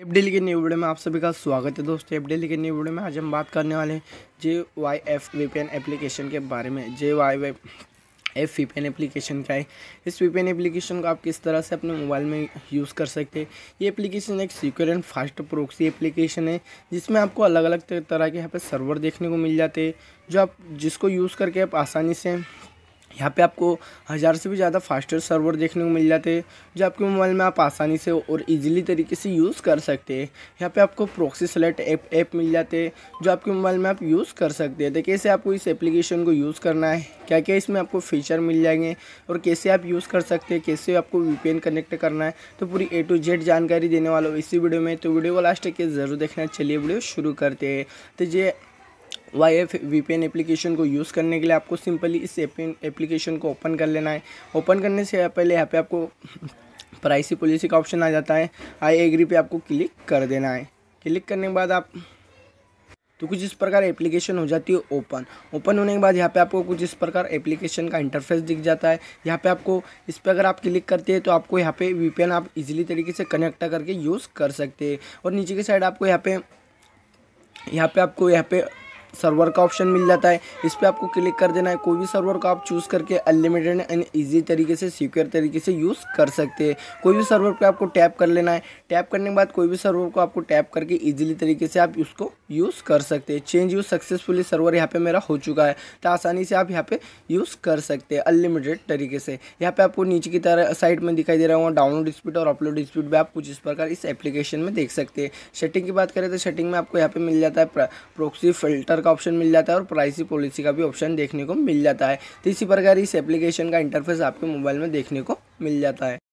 app daily के new video में आप सभी का स्वागत है दोस्तों एप डेली के न्यू वीडियो में आज हम बात करने वाले हैं J Y F V P N application के बारे में जे वाई वे F V P N application क्या है इस वी पी एन एप्लीकेशन को आप किस तरह से अपने मोबाइल में यूज़ कर सकते हैं ये एप्लीकेशन एक secure and fast proxy application है जिसमें आपको अलग अलग तरह के यहाँ पर सर्वर देखने को मिल जाते हैं जो आप जिसको यूज़ करके आप आसानी से यहाँ पे आपको हज़ार से भी ज़्यादा फास्टर सर्वर देखने को मिल जाते हैं जो आपके मोबाइल में आप आसानी से और इजीली तरीके से यूज़ कर सकते हैं यहाँ पे आपको प्रोक्सी सेलेक्ट ऐप ऐप मिल जाते हैं जो आपके मोबाइल में आप यूज़ कर सकते हैं तो कैसे आपको इस एप्लीकेशन को यूज़ करना है क्या क्या इसमें आपको फीचर मिल जाएंगे और कैसे आप यूज़ कर सकते हैं कैसे आपको वी कनेक्ट करना है तो पूरी ए टू जेड जानकारी देने वाला हो इसी वीडियो में तो वीडियो को लास्ट तक ज़रूर देखना चलिए वीडियो शुरू करते हैं तो ये Y F V P N application को यूज़ करने के लिए आपको सिंपली इस एप्लीकेशन को ओपन कर लेना है ओपन करने से पहले यहाँ पे आपको प्राइसी पॉलिसी का ऑप्शन आ जाता है आई एग्री पे आपको क्लिक कर देना है क्लिक करने के बाद आप तो कुछ इस प्रकार एप्लीकेशन हो जाती है ओपन ओपन होने के बाद यहाँ पे आपको कुछ इस प्रकार एप्लीकेशन का इंटरफेस दिख जाता है यहाँ पे आपको इस पर अगर आप क्लिक करते हैं तो आपको यहाँ पे वीपीएन आप इजीली तरीके से कनेक्ट करके यूज़ कर सकते हैं और नीचे की साइड आपको यहाँ पे यहाँ पे आपको यहाँ पे सर्वर का ऑप्शन मिल जाता है इस पर आपको क्लिक कर देना है कोई भी सर्वर को आप चूज़ करके अनलिमिटेड एंड ईजी तरीके से सिक्योर तरीके से यूज़ कर सकते हैं कोई भी सर्वर पर आपको टैप कर लेना है टैप करने के बाद कोई भी सर्वर को आपको टैप करके ईजिली तरीके से आप उसको यूज़ कर सकते हैं चेंज यूज़ सक्सेसफुली सर्वर यहाँ पर मेरा हो चुका है तो आसानी से आप यहाँ पर यूज़ कर सकते हैं अनलिमिटेड तरीके से यहाँ पर आपको नीचे की तरह साइड में दिखाई दे रहा हूँ डाउनलोड स्पीड और अपलोड स्पीड भी आप कुछ इस प्रकार इस एप्लीकेशन में देख सकते हैं शटिंग की बात करें तो शटिंग में आपको यहाँ पर मिल जाता है प्रोक्सी फिल्टर का ऑप्शन मिल जाता है और प्राइसी पॉलिसी का भी ऑप्शन देखने को मिल जाता है तो इसी प्रकार इस एप्लीकेशन का इंटरफेस आपके मोबाइल में देखने को मिल जाता है